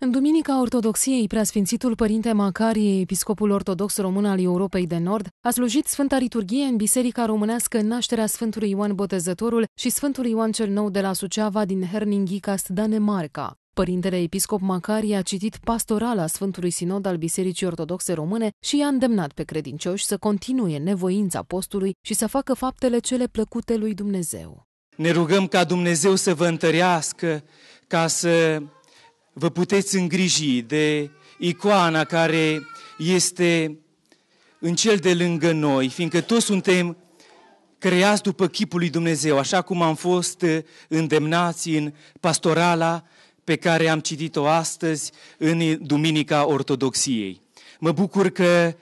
În Duminica Ortodoxiei, preasfințitul Părinte Macarie, episcopul ortodox român al Europei de Nord, a slujit Sfânta Liturghie în Biserica Românească Nașterea Sfântului Ioan Botezătorul și Sfântului Ioan cel Nou de la Suceava din Herninghicast, Danemarca. Părintele Episcop Macarie a citit pastorala Sfântului Sinod al Bisericii Ortodoxe Române și i-a îndemnat pe credincioși să continue nevoința postului și să facă faptele cele plăcute lui Dumnezeu. Ne rugăm ca Dumnezeu să vă întărească, ca să vă puteți îngriji de icoana care este în cel de lângă noi, fiindcă toți suntem creați după chipul lui Dumnezeu, așa cum am fost uh, îndemnați în pastorala pe care am citit-o astăzi în Duminica Ortodoxiei. Mă bucur că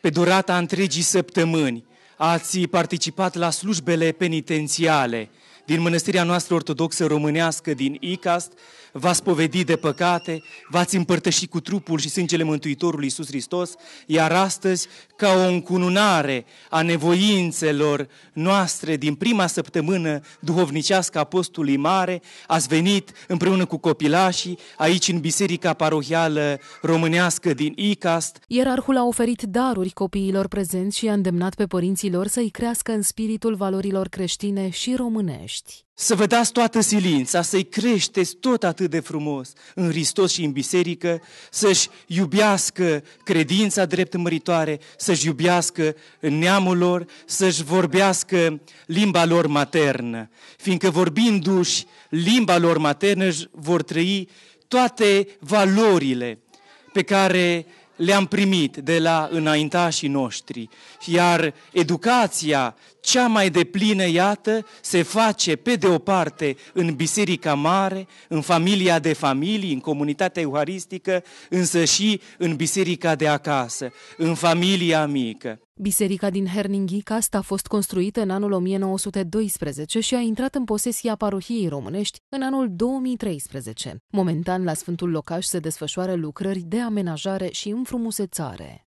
pe durata întregii săptămâni ați participat la slujbele penitențiale, din mănăstirea noastră ortodoxă românească din Icast, v-ați povedi de păcate, v-ați împărtășit cu trupul și sângele Mântuitorului Iisus Hristos, iar astăzi, ca o încununare a nevoințelor noastre din prima săptămână duhovnicească a postului mare, ați venit împreună cu copilașii aici în Biserica Parohială Românească din Icast. Ierarhul a oferit daruri copiilor prezenți și a îndemnat pe părinții lor să-i crească în spiritul valorilor creștine și românești crești. Să vă dați toată silința, să-i creșteți tot atât de frumos în Hristos și în biserică, să-și iubească credința drept măritoare, să-și iubească neamul lor, să-și vorbească limba lor maternă. Fiindcă vorbindu-și limba lor maternă, vor trăi toate valorile pe care le-am primit de la înaintașii noștri, iar educația cea mai deplină, iată, se face pe de o parte în biserica mare, în familia de familii, în comunitatea euharistică, însă și în biserica de acasă, în familia mică. Biserica din Herninghicast a fost construită în anul 1912 și a intrat în posesia parohiei românești în anul 2013. Momentan, la Sfântul Locaș se desfășoară lucrări de amenajare și înfrumusețare.